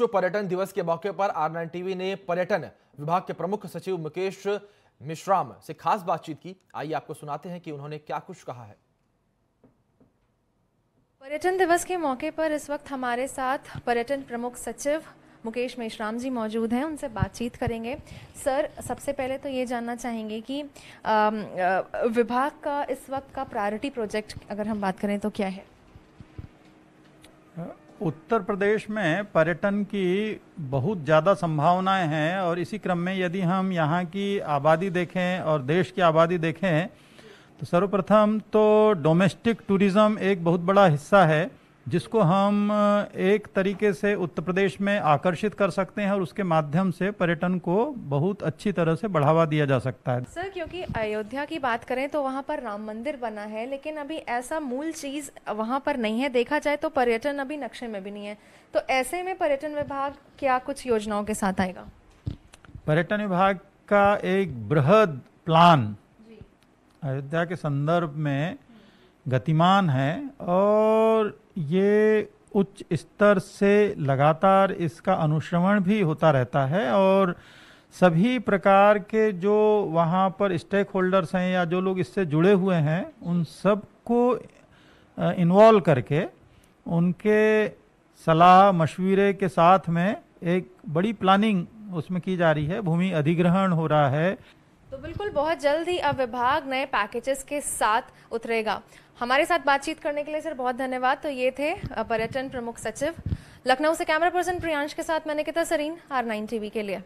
विश्व पर्यटन दिवस के मौके पर आर टीवी ने पर्यटन विभाग के प्रमुख सचिव मुकेश मिश्राम से खास बातचीत की आइए आपको सुनाते हैं कि उन्होंने क्या कुछ कहा है पर्यटन दिवस के मौके पर इस वक्त हमारे साथ पर्यटन प्रमुख सचिव मुकेश मेश्राम जी मौजूद हैं उनसे बातचीत करेंगे सर सबसे पहले तो ये जानना चाहेंगे कि विभाग का इस वक्त का प्रायोरिटी प्रोजेक्ट अगर हम बात करें तो क्या है उत्तर प्रदेश में पर्यटन की बहुत ज़्यादा संभावनाएं हैं और इसी क्रम में यदि हम यहाँ की आबादी देखें और देश की आबादी देखें तो सर्वप्रथम तो डोमेस्टिक टूरिज़्म एक बहुत बड़ा हिस्सा है जिसको हम एक तरीके से उत्तर प्रदेश में आकर्षित कर सकते हैं और उसके माध्यम से पर्यटन को बहुत अच्छी तरह से बढ़ावा दिया जा सकता है सर क्योंकि अयोध्या की बात करें तो वहाँ पर राम मंदिर बना है लेकिन अभी ऐसा मूल चीज वहाँ पर नहीं है देखा जाए तो पर्यटन अभी नक्शे में भी नहीं है तो ऐसे में पर्यटन विभाग क्या कुछ योजनाओं के साथ आएगा पर्यटन विभाग का एक बृहद प्लान अयोध्या के संदर्भ में गतिमान है और ये उच्च स्तर से लगातार इसका अनुश्रवण भी होता रहता है और सभी प्रकार के जो वहाँ पर स्टेक होल्डर्स हैं या जो लोग इससे जुड़े हुए हैं उन सबको इन्वॉल्व करके उनके सलाह मशवरे के साथ में एक बड़ी प्लानिंग उसमें की जा रही है भूमि अधिग्रहण हो रहा है तो बिल्कुल बहुत जल्द ही अब विभाग नए पैकेजेस के साथ उतरेगा हमारे साथ बातचीत करने के लिए सर बहुत धन्यवाद तो ये थे पर्यटन प्रमुख सचिव लखनऊ से कैमरा पर्सन प्रियांश के साथ मैंने किता सरीन आर नाइन टीवी के लिए